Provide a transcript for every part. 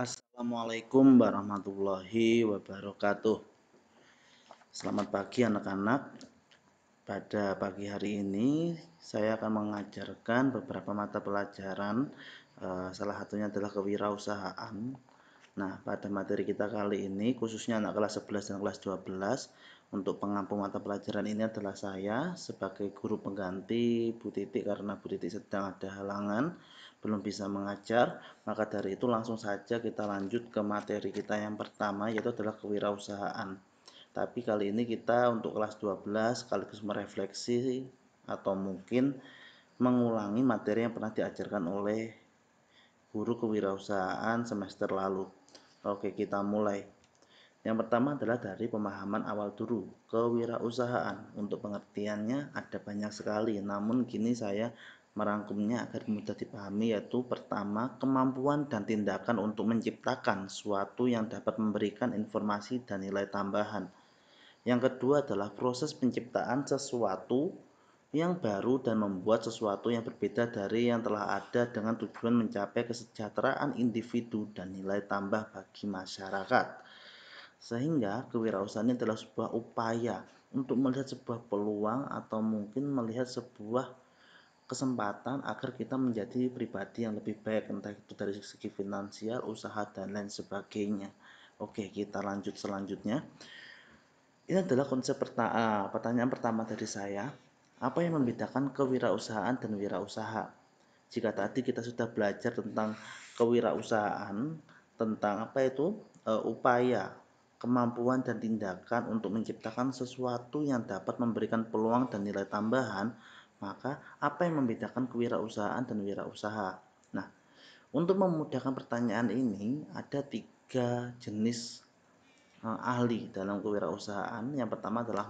Assalamualaikum warahmatullahi wabarakatuh. Selamat pagi anak-anak. Pada pagi hari ini saya akan mengajarkan beberapa mata pelajaran eh, salah satunya adalah kewirausahaan. Nah, pada materi kita kali ini khususnya anak kelas 11 dan kelas 12 untuk pengampu mata pelajaran ini adalah saya sebagai guru pengganti Bu Titik karena Bu Titik sedang ada halangan belum bisa mengajar, maka dari itu langsung saja kita lanjut ke materi kita yang pertama yaitu adalah kewirausahaan. Tapi kali ini kita untuk kelas 12 sekaligus merefleksi atau mungkin mengulangi materi yang pernah diajarkan oleh guru kewirausahaan semester lalu. Oke, kita mulai. Yang pertama adalah dari pemahaman awal dulu kewirausahaan. Untuk pengertiannya ada banyak sekali, namun kini saya merangkumnya agar mudah dipahami yaitu pertama kemampuan dan tindakan untuk menciptakan suatu yang dapat memberikan informasi dan nilai tambahan. Yang kedua adalah proses penciptaan sesuatu yang baru dan membuat sesuatu yang berbeda dari yang telah ada dengan tujuan mencapai kesejahteraan individu dan nilai tambah bagi masyarakat. Sehingga kewirausahaan adalah sebuah upaya untuk melihat sebuah peluang atau mungkin melihat sebuah kesempatan agar kita menjadi pribadi yang lebih baik entah itu dari segi finansial, usaha dan lain sebagainya. Oke, kita lanjut selanjutnya. Ini adalah konsep perta eh, pertanyaan pertama dari saya. Apa yang membedakan kewirausahaan dan wirausaha? Jika tadi kita sudah belajar tentang kewirausahaan, tentang apa itu e, upaya, kemampuan dan tindakan untuk menciptakan sesuatu yang dapat memberikan peluang dan nilai tambahan maka, apa yang membedakan kewirausahaan dan wirausaha? Nah, untuk memudahkan pertanyaan ini, ada tiga jenis uh, ahli dalam kewirausahaan. Yang pertama adalah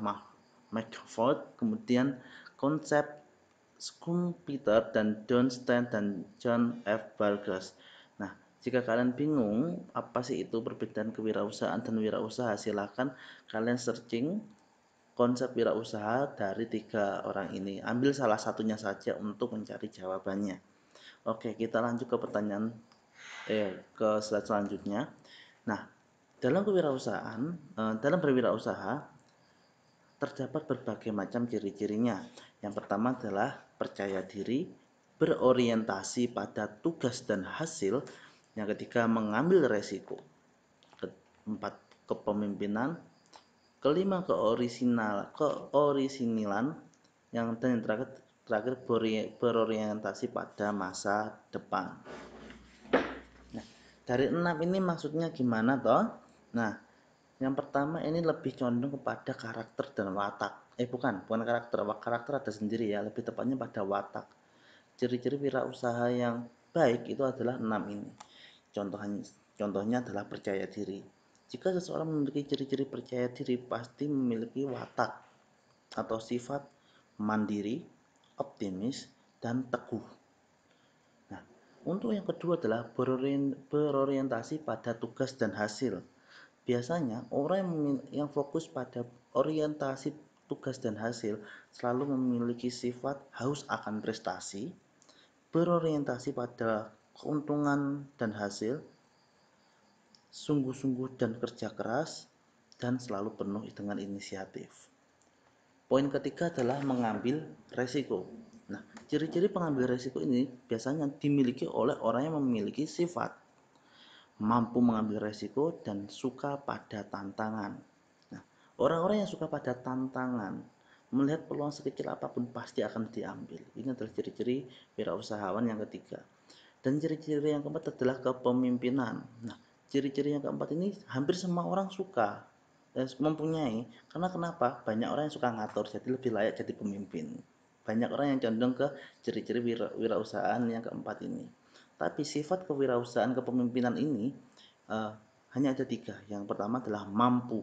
McFord, kemudian konsep Scrum dan John Stein dan John F. Burgess. Nah, jika kalian bingung apa sih itu perbedaan kewirausahaan dan wirausaha, silahkan kalian searching konsep wirausaha dari tiga orang ini. Ambil salah satunya saja untuk mencari jawabannya. Oke, kita lanjut ke pertanyaan eh ke slide selanjutnya. Nah, dalam kewirausahaan, eh, dalam berwirausaha terdapat berbagai macam ciri-cirinya. Yang pertama adalah percaya diri, berorientasi pada tugas dan hasil. Yang ketiga, mengambil resiko. Keempat, kepemimpinan kelima ke keorisinilan ke orisinilan yang terakhir terakhir berorientasi pada masa depan nah dari enam ini maksudnya gimana toh nah yang pertama ini lebih condong kepada karakter dan watak eh bukan bukan karakter karakter ada sendiri ya lebih tepatnya pada watak ciri-ciri wirausaha yang baik itu adalah enam ini contohnya contohnya adalah percaya diri jika seseorang memiliki ciri-ciri percaya diri, pasti memiliki watak atau sifat mandiri, optimis, dan teguh. Nah, untuk yang kedua adalah berorientasi pada tugas dan hasil. Biasanya, orang yang fokus pada orientasi tugas dan hasil selalu memiliki sifat haus akan prestasi, berorientasi pada keuntungan dan hasil, sungguh-sungguh dan kerja keras, dan selalu penuh dengan inisiatif. Poin ketiga adalah mengambil resiko. Nah, ciri-ciri pengambil resiko ini biasanya dimiliki oleh orang yang memiliki sifat mampu mengambil resiko dan suka pada tantangan. Nah, orang-orang yang suka pada tantangan melihat peluang sekecil apapun pasti akan diambil. Ini adalah ciri-ciri wirausahawan yang ketiga. Dan ciri-ciri yang keempat adalah kepemimpinan. Nah, ciri-ciri yang keempat ini hampir semua orang suka mempunyai karena kenapa banyak orang yang suka ngatur jadi lebih layak jadi pemimpin banyak orang yang condong ke ciri-ciri wira, wirausahaan yang keempat ini tapi sifat kewirausahaan kepemimpinan ini uh, hanya ada tiga yang pertama adalah mampu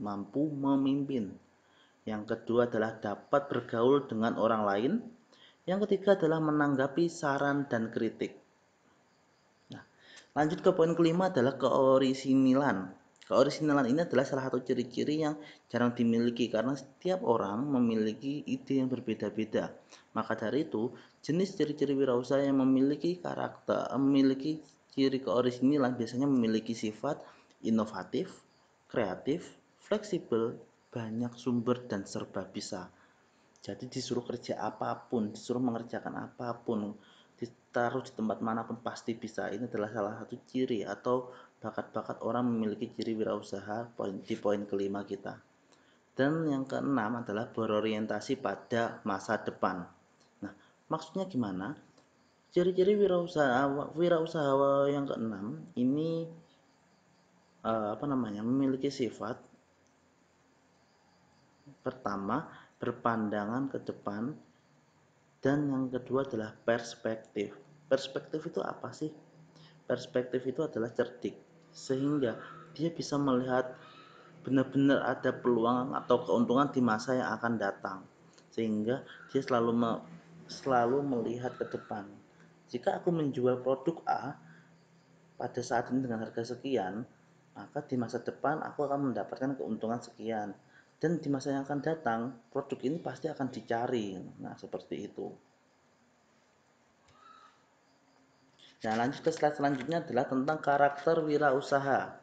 mampu memimpin yang kedua adalah dapat bergaul dengan orang lain yang ketiga adalah menanggapi saran dan kritik Lanjut ke poin kelima adalah keorisinilan. Keorisinilan ini adalah salah satu ciri-ciri yang jarang dimiliki karena setiap orang memiliki ide yang berbeda-beda. Maka dari itu, jenis ciri-ciri wirausaha yang memiliki karakter, eh, memiliki ciri keorisinilan biasanya memiliki sifat inovatif, kreatif, fleksibel, banyak sumber dan serba bisa. Jadi disuruh kerja apapun, disuruh mengerjakan apapun, ditaruh di tempat manapun pasti bisa. Ini adalah salah satu ciri atau bakat-bakat orang memiliki ciri wirausaha di poin kelima kita. Dan yang keenam adalah berorientasi pada masa depan. Nah, maksudnya gimana? Ciri-ciri wirausaha wirausaha yang keenam ini uh, apa namanya? memiliki sifat pertama berpandangan ke depan dan yang kedua adalah perspektif. Perspektif itu apa sih? Perspektif itu adalah cerdik, sehingga dia bisa melihat benar-benar ada peluang atau keuntungan di masa yang akan datang, sehingga dia selalu me selalu melihat ke depan. Jika aku menjual produk A pada saat ini dengan harga sekian, maka di masa depan aku akan mendapatkan keuntungan sekian dan di masa yang akan datang produk ini pasti akan dicari nah seperti itu nah lanjut ke slide selanjutnya adalah tentang karakter wirausaha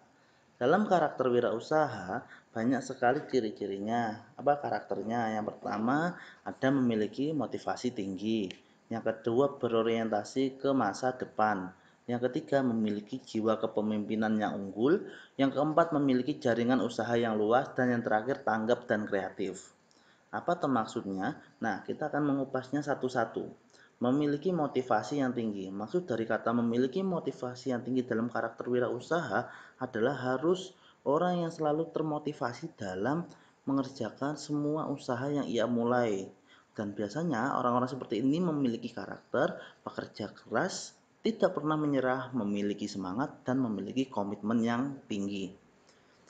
dalam karakter wirausaha banyak sekali ciri-cirinya apa karakternya yang pertama ada memiliki motivasi tinggi yang kedua berorientasi ke masa depan yang ketiga, memiliki jiwa kepemimpinan yang unggul. Yang keempat, memiliki jaringan usaha yang luas. Dan yang terakhir, tanggap dan kreatif. Apa maksudnya? Nah, kita akan mengupasnya satu-satu. Memiliki motivasi yang tinggi. Maksud dari kata memiliki motivasi yang tinggi dalam karakter wirausaha adalah harus orang yang selalu termotivasi dalam mengerjakan semua usaha yang ia mulai. Dan biasanya orang-orang seperti ini memiliki karakter pekerja keras, tidak pernah menyerah, memiliki semangat, dan memiliki komitmen yang tinggi.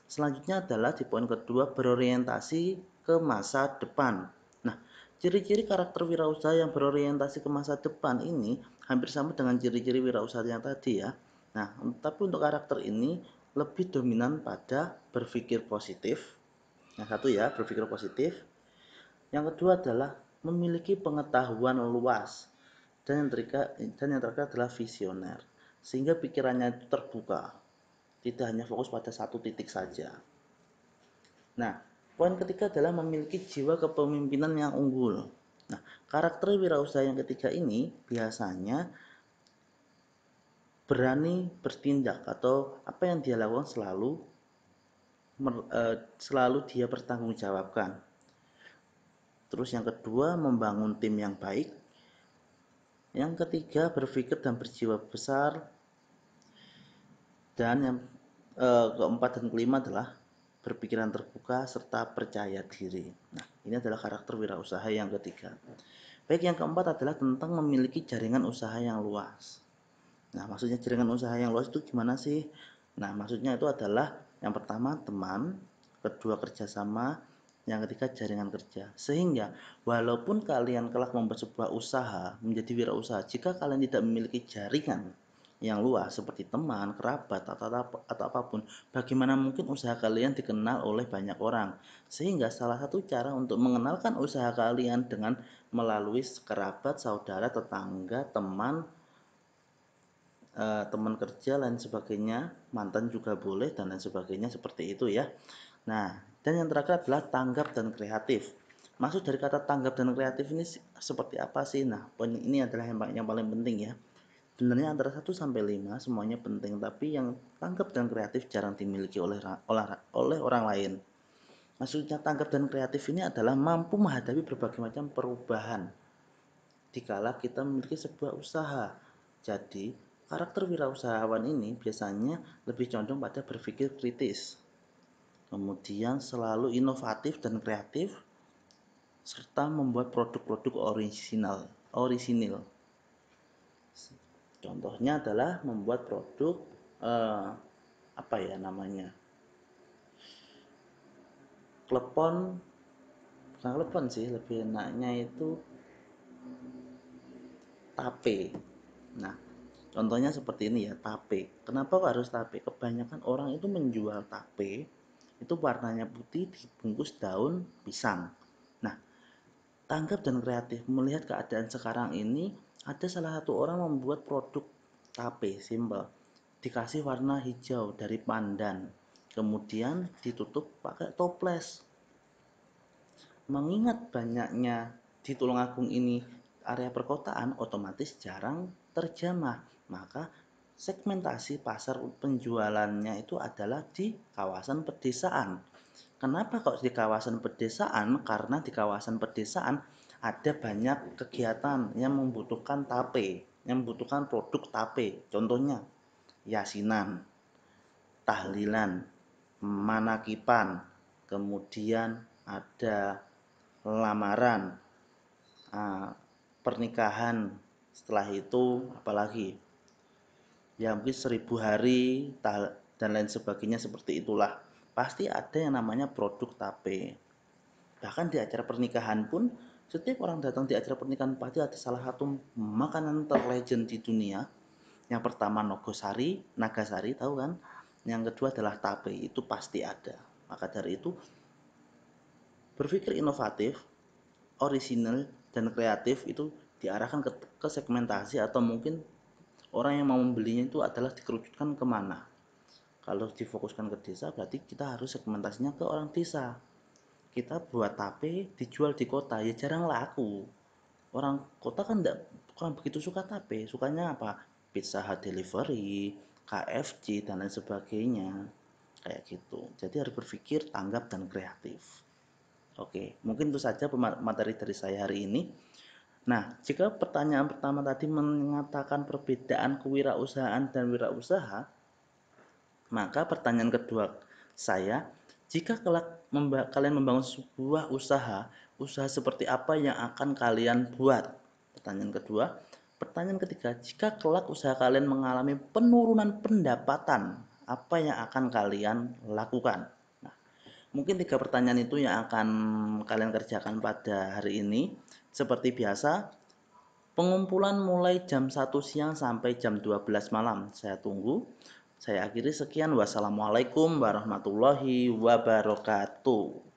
Selanjutnya adalah di poin kedua berorientasi ke masa depan. Nah, ciri-ciri karakter wirausaha yang berorientasi ke masa depan ini hampir sama dengan ciri-ciri wirausaha yang tadi ya. Nah, tapi untuk karakter ini lebih dominan pada berpikir positif. Yang satu ya, berpikir positif. Yang kedua adalah memiliki pengetahuan luas dan yang terikat dan yang terakhir adalah visioner sehingga pikirannya itu terbuka tidak hanya fokus pada satu titik saja nah poin ketiga adalah memiliki jiwa kepemimpinan yang unggul nah karakter wirausaha yang ketiga ini biasanya berani bertindak atau apa yang dia lakukan selalu e, selalu dia bertanggung jawabkan terus yang kedua membangun tim yang baik yang ketiga berpikir dan berjiwa besar dan yang e, keempat dan kelima adalah berpikiran terbuka serta percaya diri. Nah, ini adalah karakter wirausaha yang ketiga. Baik yang keempat adalah tentang memiliki jaringan usaha yang luas. Nah, maksudnya jaringan usaha yang luas itu gimana sih? Nah, maksudnya itu adalah yang pertama teman, kedua kerjasama, yang ketiga jaringan kerja. Sehingga walaupun kalian kelak membuat sebuah usaha, menjadi wirausaha, jika kalian tidak memiliki jaringan yang luas seperti teman, kerabat, atau, atau apapun, bagaimana mungkin usaha kalian dikenal oleh banyak orang. Sehingga salah satu cara untuk mengenalkan usaha kalian dengan melalui kerabat, saudara, tetangga, teman, e, teman kerja, lain sebagainya, mantan juga boleh, dan lain sebagainya, seperti itu ya. Nah, dan yang terakhir adalah tanggap dan kreatif. Maksud dari kata tanggap dan kreatif ini seperti apa sih? Nah, poin ini adalah yang, yang paling penting ya. Sebenarnya antara 1 sampai 5 semuanya penting, tapi yang tanggap dan kreatif jarang dimiliki oleh oleh orang lain. Maksudnya tanggap dan kreatif ini adalah mampu menghadapi berbagai macam perubahan. Dikala kita memiliki sebuah usaha. Jadi, karakter wirausahawan ini biasanya lebih condong pada berpikir kritis, kemudian selalu inovatif dan kreatif, serta membuat produk-produk original, orisinil. Contohnya adalah membuat produk eh, apa ya namanya? Klepon bukan klepon sih, lebih enaknya itu tape. Nah, contohnya seperti ini ya, tape. Kenapa harus tape? Kebanyakan orang itu menjual tape itu warnanya putih dibungkus daun pisang. Nah, tanggap dan kreatif melihat keadaan sekarang ini ada salah satu orang membuat produk tape simple dikasih warna hijau dari pandan kemudian ditutup pakai toples mengingat banyaknya di Tulungagung ini area perkotaan otomatis jarang terjamah maka segmentasi pasar penjualannya itu adalah di kawasan pedesaan. Kenapa kok di kawasan pedesaan? Karena di kawasan pedesaan ada banyak kegiatan yang membutuhkan tape, yang membutuhkan produk tape. Contohnya yasinan, tahlilan, manakipan, kemudian ada lamaran, ah, pernikahan. Setelah itu apalagi ya mungkin seribu hari dan lain sebagainya seperti itulah pasti ada yang namanya produk tape bahkan di acara pernikahan pun setiap orang datang di acara pernikahan pasti ada salah satu makanan terlegend di dunia yang pertama nogosari nagasari tahu kan yang kedua adalah tape itu pasti ada maka dari itu berpikir inovatif original dan kreatif itu diarahkan ke, ke segmentasi atau mungkin orang yang mau membelinya itu adalah dikerucutkan kemana kalau difokuskan ke desa berarti kita harus segmentasinya ke orang desa kita buat tape dijual di kota ya jarang laku orang kota kan tidak kurang begitu suka tape sukanya apa pizza hut delivery KFC dan lain sebagainya kayak gitu jadi harus berpikir tanggap dan kreatif oke mungkin itu saja materi dari saya hari ini Nah, jika pertanyaan pertama tadi mengatakan perbedaan kewirausahaan dan wirausaha, maka pertanyaan kedua saya, jika kelak memba kalian membangun sebuah usaha, usaha seperti apa yang akan kalian buat? Pertanyaan kedua, pertanyaan ketiga, jika kelak usaha kalian mengalami penurunan pendapatan, apa yang akan kalian lakukan? Mungkin tiga pertanyaan itu yang akan kalian kerjakan pada hari ini. Seperti biasa, pengumpulan mulai jam 1 siang sampai jam 12 malam. Saya tunggu. Saya akhiri sekian. Wassalamualaikum warahmatullahi wabarakatuh.